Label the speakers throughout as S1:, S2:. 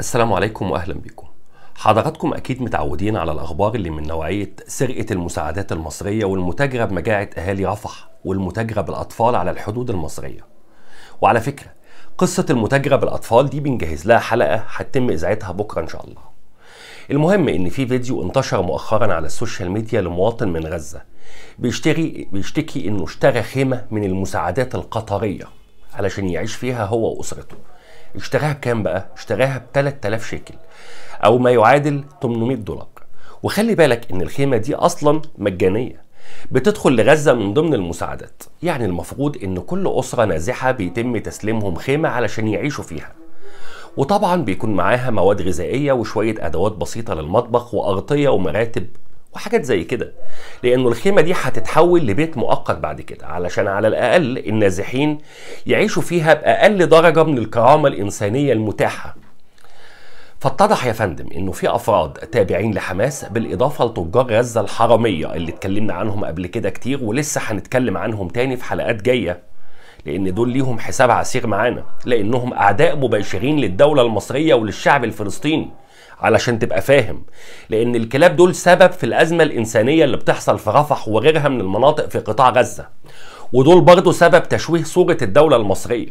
S1: السلام عليكم واهلا بكم حضراتكم اكيد متعودين على الاخبار اللي من نوعيه سرقه المساعدات المصريه والمتاجره بمجاعه اهالي رفح والمتاجره بالاطفال على الحدود المصريه وعلى فكره قصه المتاجره بالاطفال دي بنجهز لها حلقه هتتم اذاعتها بكره ان شاء الله المهم ان في فيديو انتشر مؤخرا على السوشيال ميديا لمواطن من غزه بيشتري بيشتكي انه اشترى خيمه من المساعدات القطريه علشان يعيش فيها هو واسرته اشتراها بكام بقى؟ اشتراها ب 3000 شيكل او ما يعادل 800 دولار وخلي بالك ان الخيمه دي اصلا مجانيه بتدخل لغزة من ضمن المساعدات يعني المفروض ان كل أسرة نازحة بيتم تسليمهم خيمة علشان يعيشوا فيها وطبعا بيكون معاها مواد غذائية وشوية أدوات بسيطة للمطبخ وأغطية ومراتب وحاجات زي كده لانه الخيمه دي هتتحول لبيت مؤقت بعد كده علشان على الاقل النازحين يعيشوا فيها باقل درجه من الكرامه الانسانيه المتاحه فاتضح يا فندم انه في افراد تابعين لحماس بالاضافه لتجار غزه الحراميه اللي اتكلمنا عنهم قبل كده كتير ولسه هنتكلم عنهم تاني في حلقات جايه لان دول ليهم حساب عسير معانا لانهم اعداء مباشرين للدوله المصريه وللشعب الفلسطيني علشان تبقى فاهم لان الكلاب دول سبب في الازمه الانسانيه اللي بتحصل في رفح وغيرها من المناطق في قطاع غزه ودول برضه سبب تشويه صوره الدوله المصريه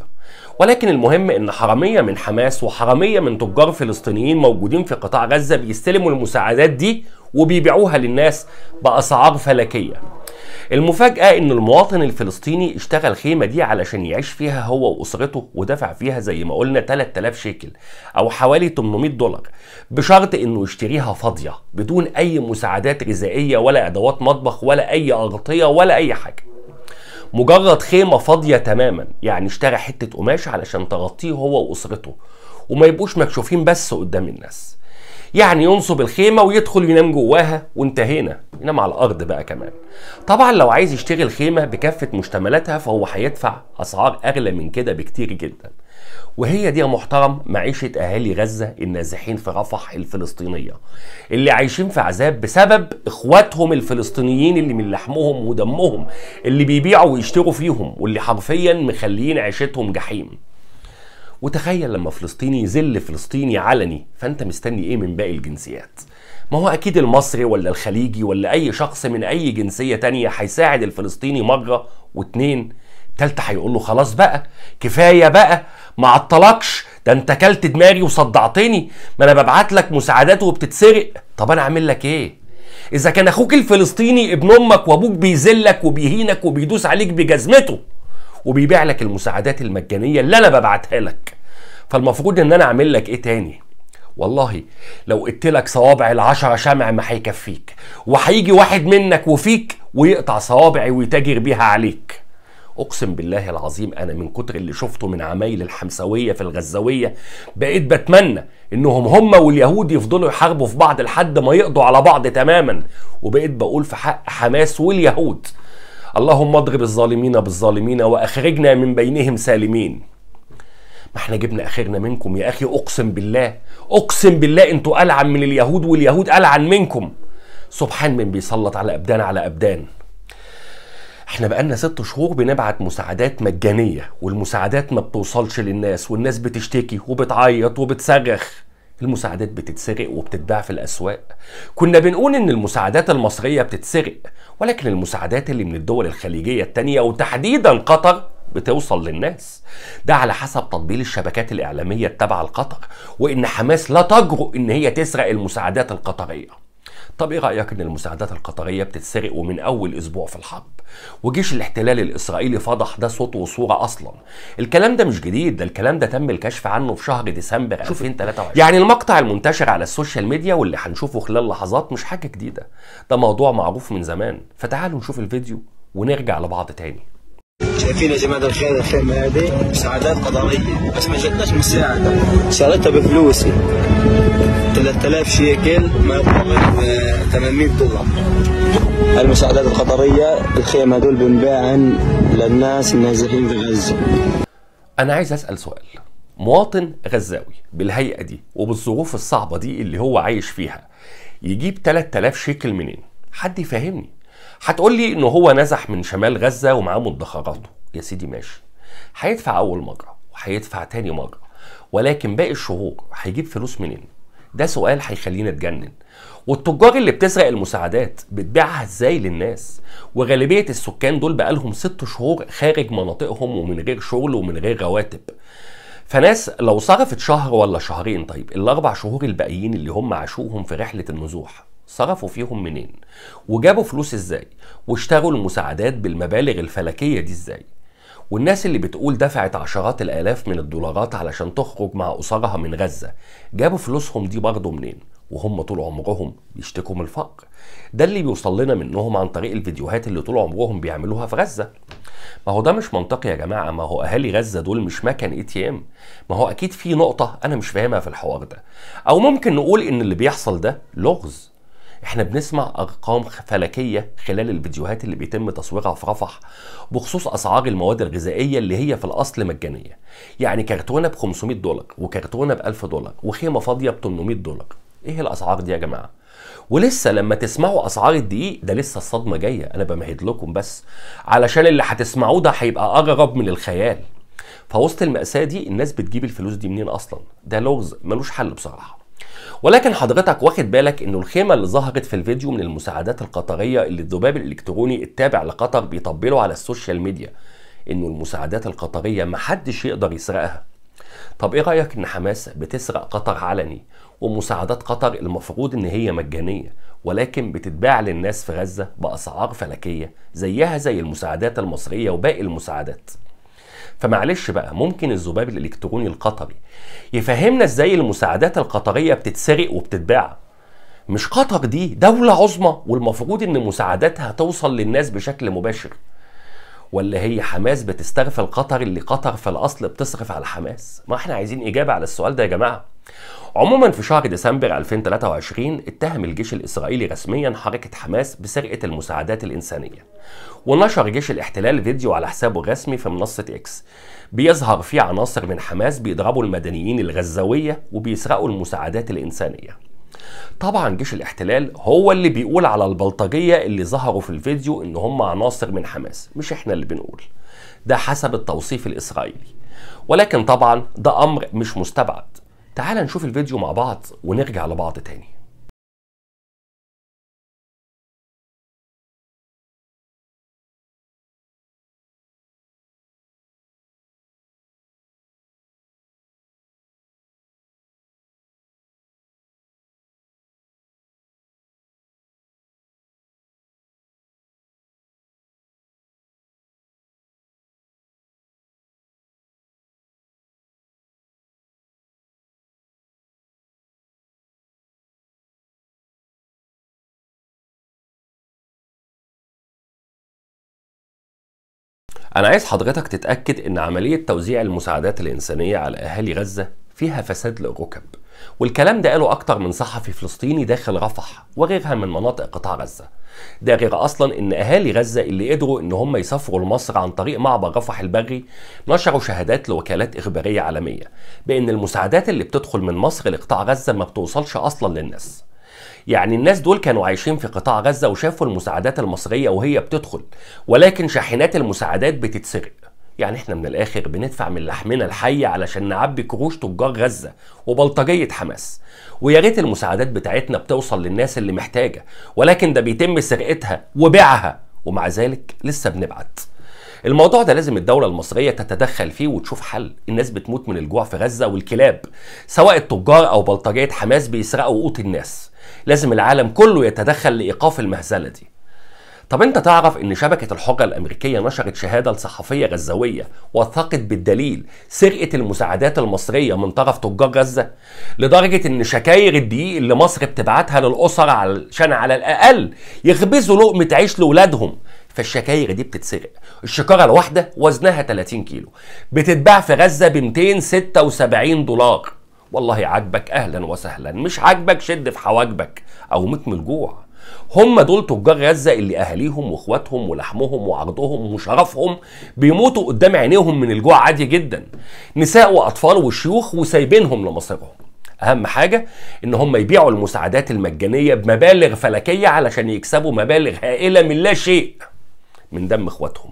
S1: ولكن المهم ان حراميه من حماس وحراميه من تجار فلسطينيين موجودين في قطاع غزه بيستلموا المساعدات دي وبيبيعوها للناس باسعار فلكيه. المفاجاه ان المواطن الفلسطيني اشتغل خيمه دي علشان يعيش فيها هو واسرته ودفع فيها زي ما قلنا 3000 شيكل او حوالي 800 دولار بشرط انه يشتريها فاضيه بدون اي مساعدات غذائيه ولا ادوات مطبخ ولا اي اغطيه ولا اي حاجه. مجرد خيمه فاضيه تماما يعني اشترى حته قماش علشان تغطيه هو واسرته وما يبقوش مكشوفين بس قدام الناس يعني ينصب الخيمه ويدخل ينام جواها وانتهينا ينام على الارض بقى كمان طبعا لو عايز يشتري الخيمه بكافه مشتملاتها فهو هيدفع اسعار اغلى من كده بكتير جدا وهي دي يا محترم معيشة أهالي غزة النازحين في رفح الفلسطينية اللي عايشين في عذاب بسبب إخواتهم الفلسطينيين اللي من لحمهم ودمهم اللي بيبيعوا ويشتروا فيهم واللي حرفيا مخليين عيشتهم جحيم وتخيل لما فلسطيني يذل فلسطيني علني فأنت مستني إيه من باقي الجنسيات ما هو أكيد المصري ولا الخليجي ولا أي شخص من أي جنسية تانية هيساعد الفلسطيني مرة واتنين التالتة هيقول له خلاص بقى كفاية بقى ما عطلكش ده انت كلت دماغي وصدعتني ما انا ببعت لك مساعدات وبتتسرق طب انا اعمل لك ايه اذا كان اخوك الفلسطيني ابن امك وابوك بيذلك وبيهينك وبيدوس عليك بجزمته وبيبيع لك المساعدات المجانيه اللي انا ببعتها لك فالمفروض ان انا اعمل لك ايه تاني والله لو قلت لك صوابع العشرة شمع ما هيكفيك وهيجي واحد منك وفيك ويقطع صوابعي ويتاجر بيها عليك اقسم بالله العظيم انا من كتر اللي شفته من عمايل الحمساويه في الغزاويه بقيت بتمنى انهم هم واليهود يفضلوا يحاربوا في بعض لحد ما يقضوا على بعض تماما وبقيت بقول في حق حماس واليهود اللهم اضرب الظالمين بالظالمين واخرجنا من بينهم سالمين ما احنا جبنا اخرنا منكم يا اخي اقسم بالله اقسم بالله انتوا العن من اليهود واليهود العن منكم سبحان من بيسلط على ابدان على ابدان احنا بقالنا ست شهور بنبعت مساعدات مجانيه والمساعدات ما بتوصلش للناس والناس بتشتكي وبتعيط وبتصرخ المساعدات بتتسرق وبتتباع في الأسواق كنا بنقول إن المساعدات المصرية بتتسرق ولكن المساعدات اللي من الدول الخليجية التانية وتحديدا قطر بتوصل للناس ده على حسب تطبيل الشبكات الإعلامية التابعة لقطر وإن حماس لا تجرؤ إن هي تسرق المساعدات القطرية طب إيه رأيك إن المساعدات القطرية بتتسرق ومن أول أسبوع في الحرب وجيش الاحتلال الاسرائيلي فضح ده صوت وصوره اصلا الكلام ده مش جديد ده الكلام ده تم الكشف عنه في شهر ديسمبر 2023 يعني المقطع المنتشر على السوشيال ميديا واللي هنشوفه خلال لحظات مش حاجه جديده ده موضوع معروف من زمان فتعالوا نشوف الفيديو ونرجع لبعض تاني شايفين يا جماعه الخير الخيمه هذه مساعدات قضائيه بس ما جتناش مساعده شريتها بفلوسي 3000 شيكل ما يقرب 800 آه، دولار المساعدات القطرية الخيم هذول بنباع للناس النازحين في غزة أنا عايز أسأل سؤال مواطن غزاوي بالهيئة دي وبالظروف الصعبة دي اللي هو عايش فيها يجيب 3000 شيكل منين؟ حد يفهمني هتقول لي ان هو نزح من شمال غزة ومعاه مدخراته يا سيدي ماشي هيدفع اول مرة وهيدفع تاني مرة ولكن باقي الشهور هيجيب فلوس منين؟ ده سؤال هيخلينا نتجنن والتجار اللي بتسرق المساعدات بتبيعها ازاي للناس وغالبيه السكان دول بقالهم ست شهور خارج مناطقهم ومن غير شغل ومن غير رواتب فناس لو صرفت شهر ولا شهرين طيب الاربع شهور الباقيين اللي هم عاشوهم في رحله النزوح صرفوا فيهم منين وجابوا فلوس ازاي واشتروا المساعدات بالمبالغ الفلكيه دي ازاي والناس اللي بتقول دفعت عشرات الآلاف من الدولارات علشان تخرج مع أسرها من غزة جابوا فلوسهم دي برضه منين؟ وهم طول عمرهم بيشتكوا من الفقر ده اللي بيوصل لنا منهم عن طريق الفيديوهات اللي طول عمرهم بيعملوها في غزة ما هو ده مش منطقي يا جماعة ما هو أهالي غزة دول مش مكن اي تي ام ما هو أكيد في نقطة أنا مش فاهمها في الحوار ده أو ممكن نقول إن اللي بيحصل ده لغز احنا بنسمع ارقام فلكيه خلال الفيديوهات اللي بيتم تصويرها في رفح بخصوص اسعار المواد الغذائيه اللي هي في الاصل مجانيه يعني كرتونه ب 500 دولار وكرتونه ب 1000 دولار وخيمه فاضيه ب 800 دولار ايه الاسعار دي يا جماعه ولسه لما تسمعوا اسعار الدقيق ده لسه الصدمه جايه انا بمهد لكم بس علشان اللي هتسمعوه ده هيبقى اغرب من الخيال فوسط المأساة دي الناس بتجيب الفلوس دي منين أصلا؟ ده لغز ملوش حل بصراحة ولكن حضرتك واخد بالك انه الخيمه اللي ظهرت في الفيديو من المساعدات القطريه اللي الذباب الالكتروني التابع لقطر بيطبله على السوشيال ميديا انه المساعدات القطريه محدش يقدر يسرقها طب ايه رايك ان حماس بتسرق قطر علني ومساعدات قطر المفروض ان هي مجانيه ولكن بتتباع للناس في غزه باسعار فلكيه زيها زي المساعدات المصريه وباقي المساعدات فمعلش بقى ممكن الذباب الالكتروني القطري يفهمنا ازاي المساعدات القطريه بتتسرق وبتتباع مش قطر دي دولة عظمى والمفروض ان مساعداتها توصل للناس بشكل مباشر ولا هي حماس بتستغفل قطر اللي قطر في الاصل بتصرف على حماس ما احنا عايزين اجابة على السؤال ده يا جماعة عموما في شهر ديسمبر 2023 اتهم الجيش الإسرائيلي رسميا حركة حماس بسرقة المساعدات الإنسانية ونشر جيش الاحتلال فيديو على حسابه الرسمي في منصة إكس بيظهر فيه عناصر من حماس بيضربوا المدنيين الغزاوية وبيسرقوا المساعدات الإنسانية طبعا جيش الاحتلال هو اللي بيقول على البلطجية اللي ظهروا في الفيديو ان هم عناصر من حماس مش احنا اللي بنقول ده حسب التوصيف الإسرائيلي ولكن طبعا ده أمر مش مستبعد تعال نشوف الفيديو مع بعض ونرجع لبعض تاني أنا عايز حضرتك تتأكد إن عملية توزيع المساعدات الإنسانية على أهالي غزة فيها فساد للركب والكلام ده قاله أكتر من صحفي فلسطيني داخل رفح وغيرها من مناطق قطاع غزة ده غير أصلا إن أهالي غزة اللي قدروا إن هم يسافروا لمصر عن طريق معبر رفح البري نشروا شهادات لوكالات إخبارية عالمية بإن المساعدات اللي بتدخل من مصر لقطاع غزة ما بتوصلش أصلا للناس يعني الناس دول كانوا عايشين في قطاع غزة وشافوا المساعدات المصرية وهي بتدخل ولكن شاحنات المساعدات بتتسرق يعني احنا من الاخر بندفع من لحمنا الحي علشان نعبي كروش تجار غزه وبلطجيه حماس ويا ريت المساعدات بتاعتنا بتوصل للناس اللي محتاجه ولكن ده بيتم سرقتها وبيعها ومع ذلك لسه بنبعت الموضوع ده لازم الدولة المصرية تتدخل فيه وتشوف حل، الناس بتموت من الجوع في غزة والكلاب، سواء التجار أو بلطجية حماس بيسرقوا قوت الناس، لازم العالم كله يتدخل لايقاف المهزله دي طب انت تعرف ان شبكة الحجة الامريكية نشرت شهادة لصحفية غزاوية وثقت بالدليل سرقة المساعدات المصرية من طرف تجار غزة لدرجة ان شكاير الدقيق اللي مصر بتبعتها للأسر علشان على الاقل يخبزوا لقمة عيش لولادهم فالشكاير دي بتتسرق الشكارة الواحدة وزنها 30 كيلو بتتباع في غزة ب 276 دولار والله عاجبك اهلا وسهلا مش عاجبك شد في حواجبك او مت من الجوع هم دول تجار غزه اللي اهاليهم واخواتهم ولحمهم وعرضهم وشرفهم بيموتوا قدام عينيهم من الجوع عادي جدا نساء واطفال وشيوخ وسايبينهم لمصيرهم اهم حاجه ان هم يبيعوا المساعدات المجانيه بمبالغ فلكيه علشان يكسبوا مبالغ هائله من لا شيء من دم اخواتهم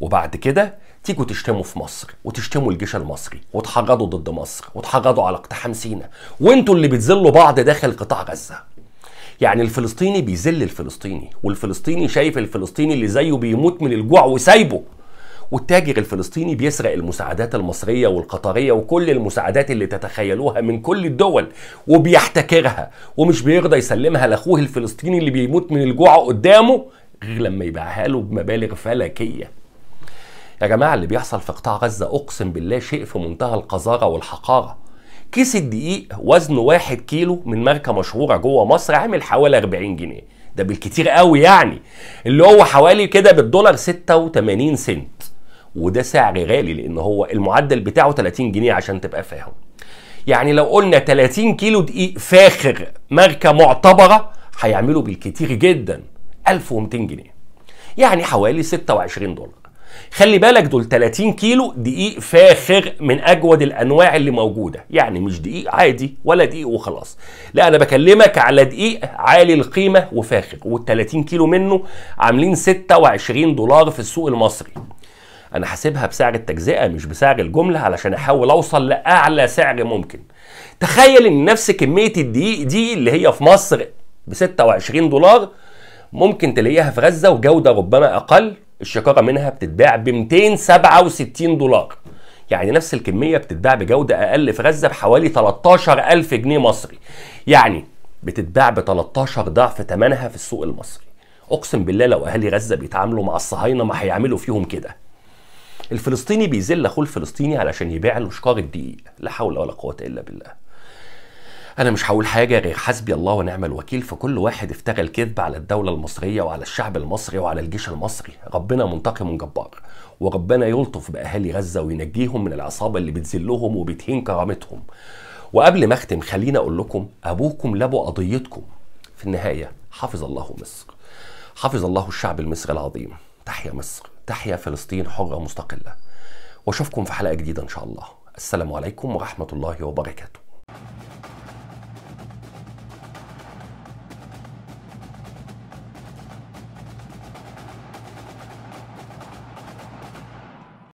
S1: وبعد كده تيجوا تشتموا في مصر وتشتموا الجيش المصري وتحرضوا ضد مصر وتحرضوا على اقتحام سيناء وانتوا اللي بتذلوا بعض داخل قطاع غزه يعني الفلسطيني بيذل الفلسطيني والفلسطيني شايف الفلسطيني اللي زيه بيموت من الجوع وسايبه والتاجر الفلسطيني بيسرق المساعدات المصرية والقطرية وكل المساعدات اللي تتخيلوها من كل الدول وبيحتكرها ومش بيرضى يسلمها لأخوه الفلسطيني اللي بيموت من الجوع قدامه غير لما يبيعها له بمبالغ فلكيه يا جماعه اللي بيحصل في قطاع غزه اقسم بالله شيء في منتهى القذاره والحقاره كيس الدقيق وزنه واحد كيلو من ماركه مشهوره جوه مصر عامل حوالي 40 جنيه ده بالكتير قوي يعني اللي هو حوالي كده بالدولار 86 سنت وده سعر غالي لان هو المعدل بتاعه 30 جنيه عشان تبقى فاهم يعني لو قلنا 30 كيلو دقيق فاخر ماركه معتبره هيعملوا بالكتير جدا 1200 جنيه يعني حوالي 26 دولار خلي بالك دول 30 كيلو دقيق فاخر من اجود الانواع اللي موجوده يعني مش دقيق عادي ولا دقيق وخلاص لا انا بكلمك على دقيق عالي القيمه وفاخر وال30 كيلو منه عاملين 26 دولار في السوق المصري انا حاسبها بسعر التجزئه مش بسعر الجمله علشان احاول اوصل لاعلى سعر ممكن تخيل ان نفس كميه الدقيق دي اللي هي في مصر ب 26 دولار ممكن تلاقيها في غزه وجوده ربما اقل الشقاقه منها بتتباع ب 267 دولار يعني نفس الكميه بتتباع بجوده اقل في غزه بحوالي 13000 جنيه مصري يعني بتتباع ب 13 ضعف ثمنها في السوق المصري اقسم بالله لو اهالي غزه بيتعاملوا مع الصهاينه ما هيعملوا فيهم كده الفلسطيني بيذل اخوه الفلسطيني علشان يبيع له شقاق الدقيق لا حول ولا قوه الا بالله انا مش هقول حاجه غير حسبي الله ونعم الوكيل في كل واحد افترى الكذب على الدوله المصريه وعلى الشعب المصري وعلى الجيش المصري ربنا منتقم جبار وربنا يلطف باهالي غزه وينجيهم من العصابه اللي بتذلهم وبتهين كرامتهم وقبل ما اختم خليني اقول لكم ابوكم لبوا قضيتكم في النهايه حفظ الله مصر حفظ الله الشعب المصري العظيم تحيا مصر تحيا فلسطين حره مستقله واشوفكم في حلقه جديده ان شاء الله السلام عليكم ورحمه الله وبركاته